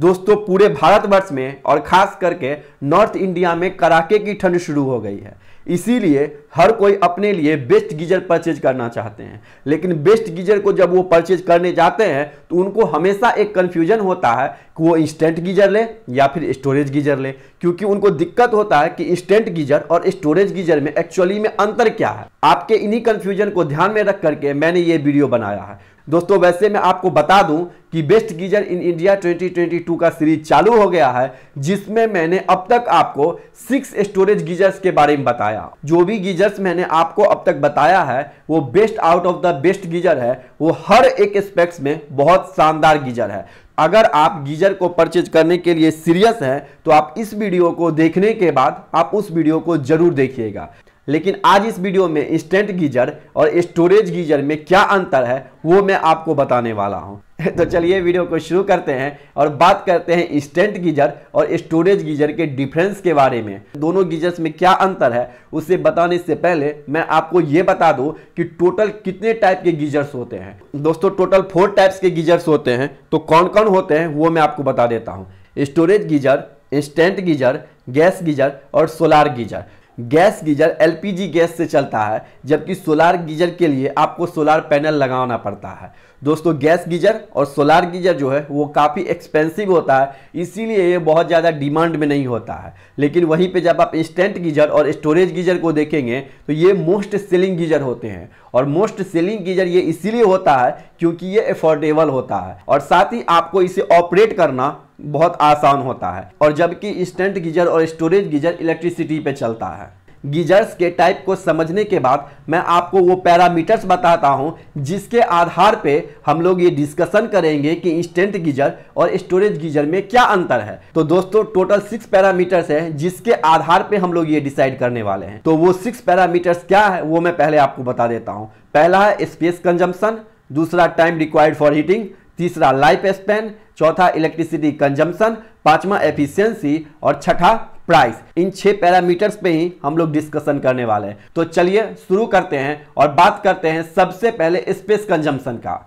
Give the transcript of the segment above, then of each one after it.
दोस्तों पूरे भारतवर्ष में और खास करके नॉर्थ इंडिया में कड़ाके की ठंड शुरू हो गई है इसीलिए हर कोई अपने लिए बेस्ट गीजर परचेज करना चाहते हैं लेकिन बेस्ट गीजर को जब वो परचेज करने जाते हैं तो उनको हमेशा एक कन्फ्यूजन होता है कि वो इंस्टेंट गीजर ले या फिर स्टोरेज गीजर ले क्योंकि उनको दिक्कत होता है कि इंस्टेंट गीजर और स्टोरेज गीजर में एक्चुअली में अंतर क्या है आपके इन्हीं कन्फ्यूजन को ध्यान में रख करके मैंने ये वीडियो बनाया है दोस्तों वैसे मैं आपको बता दूं कि बेस्ट गीजर इन इंडिया 2022 का सीरीज चालू हो गया है जिसमें मैंने अब तक आपको सिक्स स्टोरेज गीजर्स के बारे में बताया जो भी गीजर्स मैंने आपको अब तक बताया है वो best out of the best geyser है वो हर एक स्पेक्स में बहुत शानदार गीजर है अगर आप गीजर को परचेज करने के लिए सीरियस हैं तो आप इस वीडियो को देखने के बाद आप उस वीडियो को जरूर देखिएगा लेकिन आज इस वीडियो में इंस्टेंट गीजर और स्टोरेज गीजर में क्या अंतर है वो मैं आपको बताने वाला हूँ तो चलिए वीडियो को शुरू करते हैं और बात करते हैं इंस्टेंट गीजर और स्टोरेज गीजर के डिफरेंस के बारे में दोनों गीजर्स में क्या अंतर है उसे बताने से पहले मैं आपको ये बता दूं कि टोटल कितने टाइप के गीजर्स होते हैं दोस्तों टोटल फोर टाइप्स के गीजर्स होते हैं तो कौन कौन होते हैं वो मैं आपको बता देता हूँ storage geyser instant geyser gas geyser और solar geyser gas geyser LPG gas से चलता है जबकि सोलार गीजर के लिए आपको सोलार पैनल लगाना पड़ता है दोस्तों गैस गीजर और सोलार गीजर जो है वो काफ़ी एक्सपेंसिव होता है इसीलिए ये बहुत ज़्यादा डिमांड में नहीं होता है लेकिन वहीं पे जब आप इंस्टेंट गीजर और स्टोरेज गीजर को देखेंगे तो ये मोस्ट सेलिंग गीजर होते हैं और मोस्ट सेलिंग गीजर ये इसीलिए होता है क्योंकि ये अफोर्डेबल होता है और साथ ही आपको इसे ऑपरेट करना बहुत आसान होता है और जबकि इंस्टेंट गीजर और स्टोरेज गीजर इलेक्ट्रिसिटी पर चलता है गीजर्स के टाइप को समझने के बाद मैं आपको वो पैरामीटर्स बताता हूं जिसके आधार पे हम लोग ये डिस्कशन करेंगे कि इंस्टेंट गीजर और स्टोरेज गीजर में क्या अंतर है तो दोस्तों टोटल सिक्स पैरामीटर्स है जिसके आधार पे हम लोग ये डिसाइड करने वाले हैं तो वो सिक्स पैरामीटर्स क्या है वो मैं पहले आपको बता देता हूँ पहला है स्पेस कंजम्पन दूसरा टाइम रिक्वायर्ड फॉर हीटिंग तीसरा लाइफ स्पेन चौथा इलेक्ट्रिसिटी कंजम्पन पांचवा एफिशिएंसी और छठा प्राइस इन छह पैरामीटर्स पे ही हम लोग डिस्कशन करने वाले हैं तो चलिए शुरू करते हैं और बात करते हैं सबसे पहले स्पेस कंजम्पशन का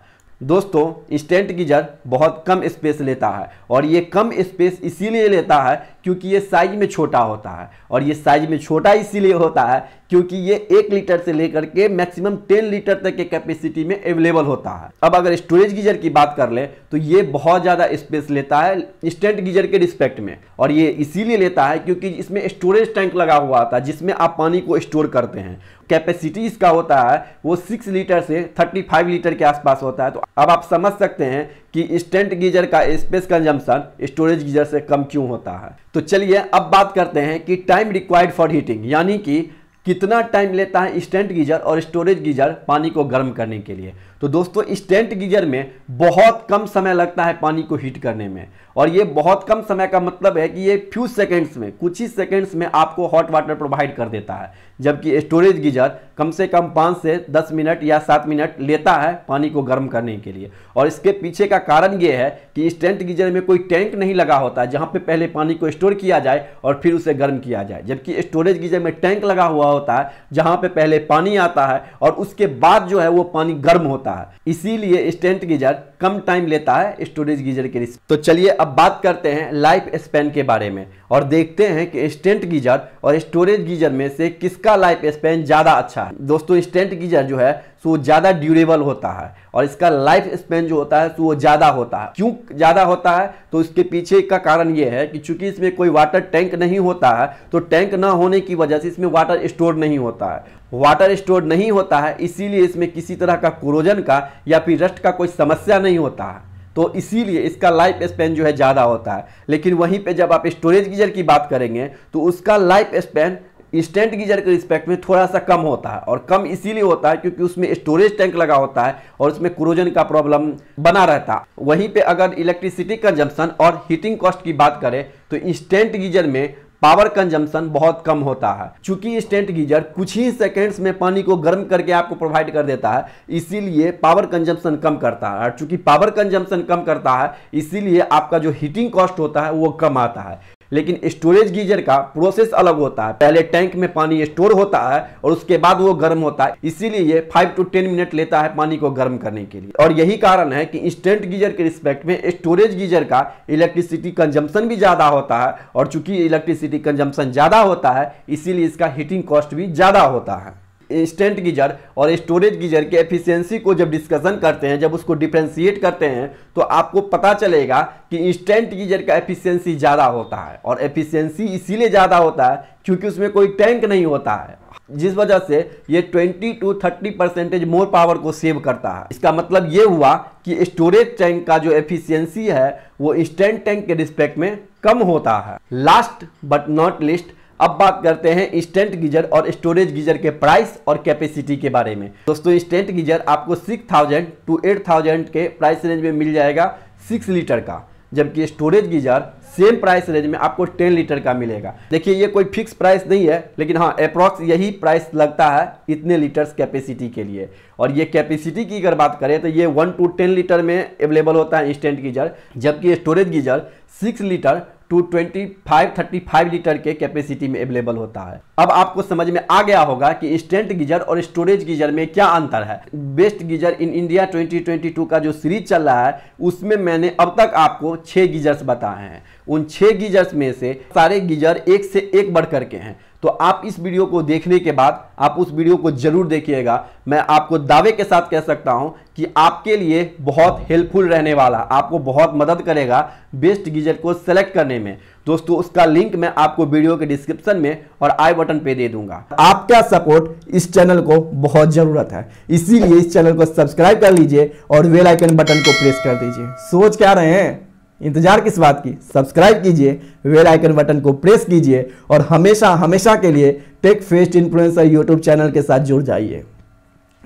दोस्तों इंस्टेंट गीजर बहुत कम स्पेस लेता है और ये कम स्पेस इसीलिए लेता है क्योंकि ये साइज में छोटा होता है और ये साइज में छोटा इसीलिए होता है क्योंकि ये एक लीटर से लेकर के मैक्सिमम टेन लीटर तक के कैपेसिटी में अवेलेबल होता है अब अगर स्टोरेज गीजर की बात कर ले तो ये बहुत ज़्यादा स्पेस लेता है स्टेंट गीजर के रिस्पेक्ट में और ये इसीलिए लेता है क्योंकि इसमें स्टोरेज टैंक लगा हुआ आता है जिसमें आप पानी को स्टोर करते हैं कैपेसिटी इसका होता है वो सिक्स लीटर से थर्टी लीटर के आसपास होता है तो अब आप समझ सकते हैं कि स्टेंट गीजर का स्पेस कंजम्पशन स्टोरेज गीजर से कम क्यों होता है तो चलिए अब बात करते हैं कि टाइम रिक्वायर्ड फॉर हीटिंग यानी कि कितना टाइम लेता है स्टेंट गीजर और स्टोरेज गीजर पानी को गर्म करने के लिए तो दोस्तों स्टेंट गीजर में बहुत कम समय लगता है पानी को हीट करने में और ये बहुत कम समय का मतलब है कि ये फ्यू सेकेंड्स में कुछ ही सेकेंड्स में आपको हॉट वाटर प्रोवाइड कर देता है जबकि स्टोरेज गीजर कम से कम पाँच से दस मिनट या सात मिनट लेता है पानी को गर्म करने के लिए और इसके पीछे का कारण ये है कि स्टेंट गीजर में कोई टैंक नहीं लगा होता है जहाँ पर पहले पानी को स्टोर किया जाए और फिर उसे गर्म किया जाए जबकि स्टोरेज गीजर में टैंक लगा हुआ होता है जहाँ पर पहले पानी आता है और उसके बाद जो है वो पानी गर्म होता है इसीलिए स्टेंट गीजर कम टाइम लेता है स्टोरेज गीजर के रिस्क तो चलिए अब अब बात करते हैं लाइफ स्पेन के बारे में और देखते हैं कि स्टेंट गीजर और स्टोरेज गीजर में से किसका लाइफ स्पेन ज़्यादा अच्छा है दोस्तों इंस्टेंट गीजर जो है सो ज़्यादा ड्यूरेबल होता है और इसका लाइफ स्पेन जो होता है सो वो ज़्यादा होता है क्यों ज़्यादा होता है तो इसके पीछे का कारण ये है कि चूंकि इसमें कोई वाटर टैंक नहीं होता है तो टैंक ना होने की वजह से इसमें वाटर स्टोर नहीं होता है वाटर स्टोर नहीं होता है इसीलिए इसमें किसी तरह का क्रोजन का या फिर रस्ट का कोई समस्या नहीं होता है तो इसीलिए इसका लाइफ स्पेन जो है ज़्यादा होता है लेकिन वहीं पे जब आप स्टोरेज गीजर की बात करेंगे तो उसका लाइफ स्पेन इंस्टेंट गीजर के रिस्पेक्ट में थोड़ा सा कम होता है और कम इसीलिए होता है क्योंकि उसमें स्टोरेज टैंक लगा होता है और उसमें क्रोजन का प्रॉब्लम बना रहता है वहीं पे अगर इलेक्ट्रिसिटी कंजम्पशन और हीटिंग कॉस्ट की बात करें तो इंस्टेंट गीजर में पावर कंजम्पशन बहुत कम होता है चूंकि स्टेंट गीजर कुछ ही सेकेंड्स में पानी को गर्म करके आपको प्रोवाइड कर देता है इसीलिए पावर कंजम्पशन कम करता है और चूंकि पावर कंजम्पशन कम करता है इसीलिए आपका जो हीटिंग कॉस्ट होता है वो कम आता है लेकिन स्टोरेज गीजर का प्रोसेस अलग होता है पहले टैंक में पानी स्टोर होता है और उसके बाद वो गर्म होता है इसीलिए फाइव टू टेन मिनट लेता है पानी को गर्म करने के लिए और यही कारण है कि इंस्टेंट गीजर के रिस्पेक्ट में स्टोरेज गीजर का इलेक्ट्रिसिटी कंजम्पशन भी ज़्यादा होता है और चूंकि इलेक्ट्रिसिटी कंजम्पशन ज़्यादा होता है इसीलिए इसका हीटिंग कॉस्ट भी ज़्यादा होता है इंस्टेंट गीजर और स्टोरेज गीजर के एफिशिएंसी को जब डिस्कशन करते हैं जब उसको डिफ्रेंशिएट करते हैं तो आपको पता चलेगा कि इंस्टेंट गीजर का एफिशिएंसी ज़्यादा होता है और एफिशिएंसी इसीलिए ज़्यादा होता है क्योंकि उसमें कोई टैंक नहीं होता है जिस वजह से ये 20 टू 30 परसेंटेज मोर पावर को सेव करता है इसका मतलब ये हुआ कि स्टोरेज टैंक का जो एफिशियंसी है वो इंस्टेंट टैंक के रिस्पेक्ट में कम होता है लास्ट बट नॉट लिस्ट अब बात करते हैं इंस्टेंट गीजर और स्टोरेज गीजर के प्राइस और कैपेसिटी के बारे में दोस्तों इंस्टेंट गीजर आपको 6000 टू थाउजेंड के प्राइस रेंज में मिल जाएगा 6 लीटर का जबकि storage geyser same price range में आपको 10 लीटर का मिलेगा देखिए ये कोई फिक्स प्राइस नहीं है लेकिन हाँ अप्रॉक्स यही प्राइस लगता है इतने लीटर्स कैपेसिटी के लिए और ये कैपेसिटी की अगर बात करें तो ये 1 टू 10 लीटर में अवेलेबल होता है इंस्टेंट गीजर जबकि स्टोरेज गीजर 6 लीटर to twenty five thirty five litre के कैपेसिटी में अवेलेबल होता है अब आपको समझ में आ गया होगा कि इंस्टेंट गीजर और स्टोरेज गीजर में क्या अंतर है बेस्ट गीजर इन इंडिया 2022 का जो सीरीज चल रहा है उसमें मैंने अब तक आपको छः गीजर्स बताए हैं उन छः गीजर्स में से सारे गीजर एक से एक बढ़ करके हैं तो आप इस वीडियो को देखने के बाद आप उस वीडियो को जरूर देखिएगा मैं आपको दावे के साथ कह सकता हूं कि आपके लिए बहुत हेल्पफुल रहने वाला आपको बहुत मदद करेगा बेस्ट गीजर को सेलेक्ट करने में दोस्तों उसका लिंक मैं आपको वीडियो के डिस्क्रिप्शन में और आई बटन पे दे दूंगा आपका सपोर्ट इस चैनल को बहुत ज़रूरत है इसीलिए इस चैनल को सब्सक्राइब कर लीजिए और वेलाइकन बटन को प्रेस कर दीजिए सोच क्या रहे हैं इंतजार किस बात की सब्सक्राइब कीजिए वेल आइकन बटन को प्रेस कीजिए और हमेशा हमेशा के लिए tech fest influencer YouTube channel के साथ जुड़ जाइए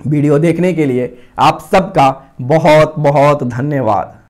वीडियो देखने के लिए आप सबका बहुत बहुत धन्यवाद